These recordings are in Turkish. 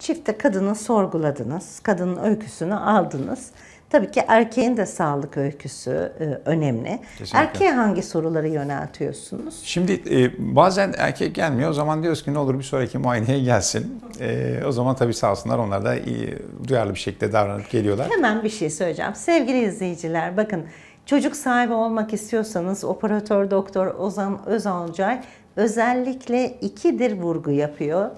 Çifte kadını sorguladınız, kadının öyküsünü aldınız. Tabii ki erkeğin de sağlık öyküsü e, önemli. Kesinlikle. Erkeğe hangi soruları yöneltiyorsunuz? Şimdi e, bazen erkek gelmiyor. O zaman diyoruz ki ne olur bir sonraki muayeneye gelsin. E, o zaman tabii sağ olsunlar onlar da iyi, e, duyarlı bir şekilde davranıp geliyorlar. Hemen bir şey söyleyeceğim. Sevgili izleyiciler bakın çocuk sahibi olmak istiyorsanız operatör doktor Ozan Özalcay özellikle ikidir vurgu yapıyor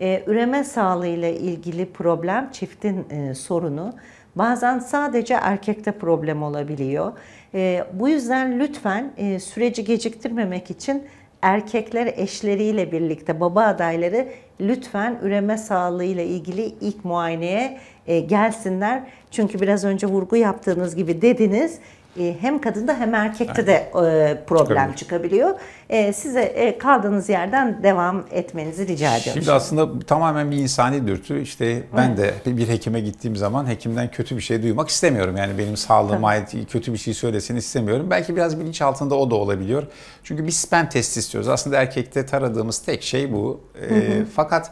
e, üreme sağlığıyla ilgili problem çiftin e, sorunu. Bazen sadece erkekte problem olabiliyor. E, bu yüzden lütfen e, süreci geciktirmemek için erkekler eşleriyle birlikte baba adayları lütfen üreme sağlığıyla ilgili ilk muayeneye gelsinler. Çünkü biraz önce vurgu yaptığınız gibi dediniz e, hem kadında hem erkekte de e, problem çıkabiliyor. E, size kaldığınız yerden devam etmenizi rica ediyorum. Şimdi aslında tamamen bir insani dürtü. İşte ben de bir hekime gittiğim zaman hekimden kötü bir şey duymak istemiyorum. Yani benim sağlığıma ait kötü bir şey söylesin istemiyorum. Belki biraz bilinç altında o da olabiliyor. Çünkü biz sperm testi istiyoruz. Aslında erkekte taradığımız tek şey bu. Hı hı. fakat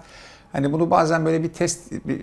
hani bunu bazen böyle bir test bir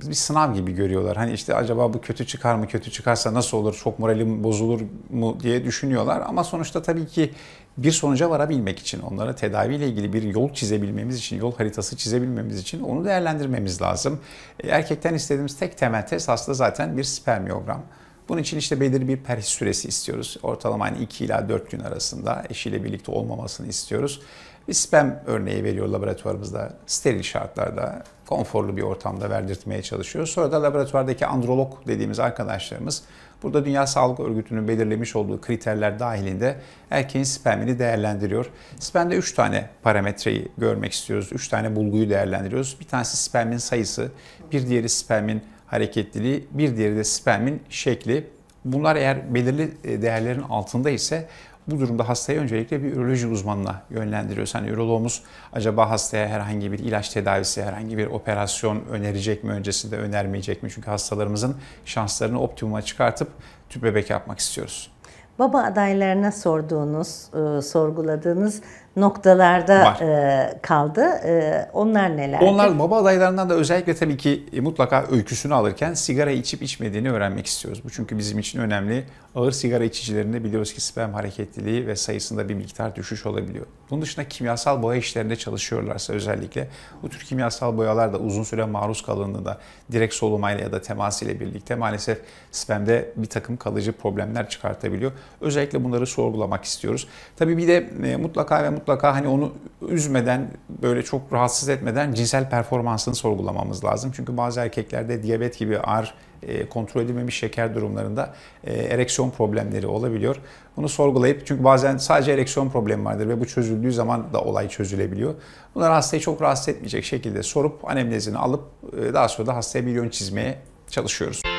bir sınav gibi görüyorlar. Hani işte acaba bu kötü çıkar mı, kötü çıkarsa nasıl olur, çok moralim bozulur mu diye düşünüyorlar. Ama sonuçta tabii ki bir sonuca varabilmek için, onlara tedaviyle ilgili bir yol çizebilmemiz için, yol haritası çizebilmemiz için onu değerlendirmemiz lazım. E, erkekten istediğimiz tek temel test aslında zaten bir spermiyogram. Bunun için işte belirli bir perhis süresi istiyoruz. Ortalama yani 2 ila 4 gün arasında eşiyle birlikte olmamasını istiyoruz. Bir spam örneği veriyor laboratuvarımızda. Steril şartlarda, konforlu bir ortamda verdirtmeye çalışıyoruz. Sonra da laboratuvardaki androlog dediğimiz arkadaşlarımız burada Dünya Sağlık Örgütü'nün belirlemiş olduğu kriterler dahilinde erkeğin spermini değerlendiriyor. Spermde 3 tane parametreyi görmek istiyoruz. 3 tane bulguyu değerlendiriyoruz. Bir tanesi spermin sayısı, bir diğeri spermin hareketliliği, bir diğeri de spermin şekli. Bunlar eğer belirli e, değerlerin altında ise bu durumda hastayı öncelikle bir üroloji uzmanına yönlendiriyoruz. Hani üroloğumuz acaba hastaya herhangi bir ilaç tedavisi, herhangi bir operasyon önerecek mi öncesinde önermeyecek mi? Çünkü hastalarımızın şanslarını optimuma çıkartıp tüp bebek yapmak istiyoruz baba adaylarına sorduğunuz, e, sorguladığınız noktalarda e, kaldı. E, onlar neler? Onlar baba adaylarından da özellikle tabii ki e, mutlaka öyküsünü alırken sigara içip içmediğini öğrenmek istiyoruz. Bu çünkü bizim için önemli. Ağır sigara içicilerinde biliyoruz ki sperm hareketliliği ve sayısında bir miktar düşüş olabiliyor. Bunun dışında kimyasal boya işlerinde çalışıyorlarsa özellikle bu tür kimyasal boyalar da uzun süre maruz kalındığında direkt solumayla ya da temas ile birlikte maalesef spermde bir takım kalıcı problemler çıkartabiliyor. Özellikle bunları sorgulamak istiyoruz. Tabii bir de e, mutlaka ve mutlaka hani onu üzmeden, böyle çok rahatsız etmeden cinsel performansını sorgulamamız lazım. Çünkü bazı erkeklerde diyabet gibi ağır e, kontrol edilmemiş şeker durumlarında e, ereksiyon problemleri olabiliyor. Bunu sorgulayıp çünkü bazen sadece ereksiyon problemi vardır ve bu çözüldüğü zaman da olay çözülebiliyor. Bunlar hastayı çok rahatsız etmeyecek şekilde sorup anemnezini alıp daha sonra da hastaya bir yön çizmeye çalışıyoruz.